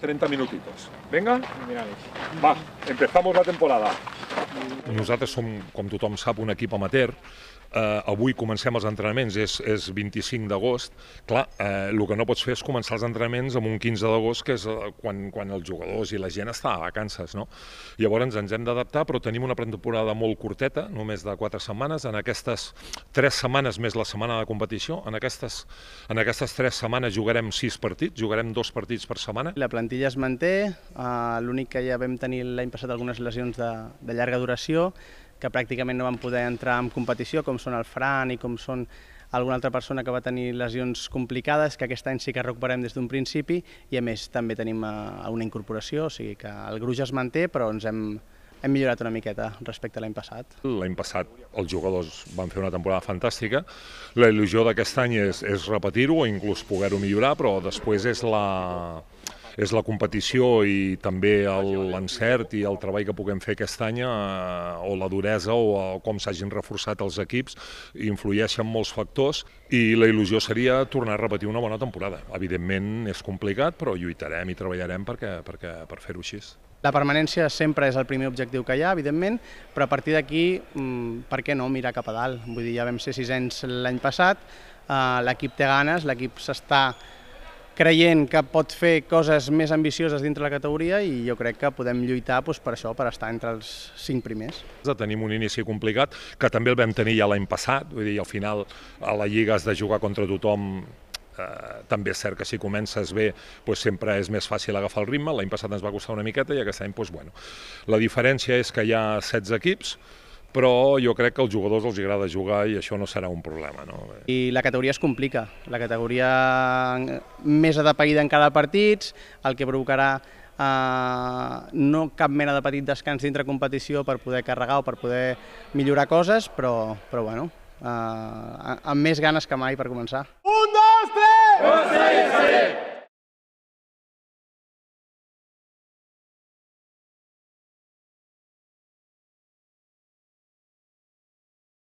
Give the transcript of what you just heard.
30 minutitos. Vinga? Va, empezamos la temporada. Nosaltres som, com tothom sap, un equip amateur eh, avui comencem els entrenaments, és, és 25 d'agost, clar, eh, el que no pots fer és començar els entrenaments amb un 15 d'agost, que és eh, quan, quan els jugadors i la gent està a vacances, no? Llavors ens hem d'adaptar, però tenim una pretemporada molt curteta, només de 4 setmanes, en aquestes 3 setmanes més la setmana de competició, en aquestes, en aquestes 3 setmanes jugarem 6 partits, jugarem 2 partits per setmana. La plantilla es manté, eh, l'únic que ja vam tenir l'any passat algunes lesions de, de llarga duració, que pràcticament no van poder entrar en competició, com són el Fran i com són alguna altra persona que va tenir lesions complicades, que aquest any sí que recuperem des d'un principi, i a més també tenim eh, una incorporació, o sigui que el gruix es manté, però ens hem, hem millorat una miqueta respecte a l'any passat. L'any passat els jugadors van fer una temporada fantàstica. La il·lusió d'aquest any és, és repetir-ho o inclús poder-ho millorar, però després és la, és la competició i també l'encert i el treball que puguem fer aquest any, eh, o la duresa o, o eh, com s'hagin reforçat els equips, influeixen molts factors i la il·lusió seria tornar a repetir una bona temporada. Evidentment és complicat, però lluitarem i treballarem perquè, perquè, per fer-ho així. La permanència sempre és el primer objectiu que hi ha, evidentment, però a partir d'aquí, mm, per què no mirar cap a dalt? Vull dir, ja vam ser sisens l'any passat, eh, l'equip té ganes, l'equip s'està creient que pot fer coses més ambicioses dintre la categoria i jo crec que podem lluitar doncs, per això, per estar entre els cinc primers. Tenim un inici complicat, que també el vam tenir ja l'any passat, vull dir, al final a la Lliga has de jugar contra tothom eh, també és cert que si comences bé doncs sempre és més fàcil agafar el ritme, l'any passat ens va costar una miqueta i aquest any doncs, bueno. la diferència és que hi ha 16 equips, però jo crec que als jugadors els agrada jugar i això no serà un problema. No? I la categoria es complica, la categoria eh, més adapaïda en cada partit, el que provocarà Uh, no cap mena de petit descans dintre competició per poder carregar o per poder millorar coses, però, però bueno, uh, amb més ganes que mai per començar. Un, dos, tres! Un, dos, tres!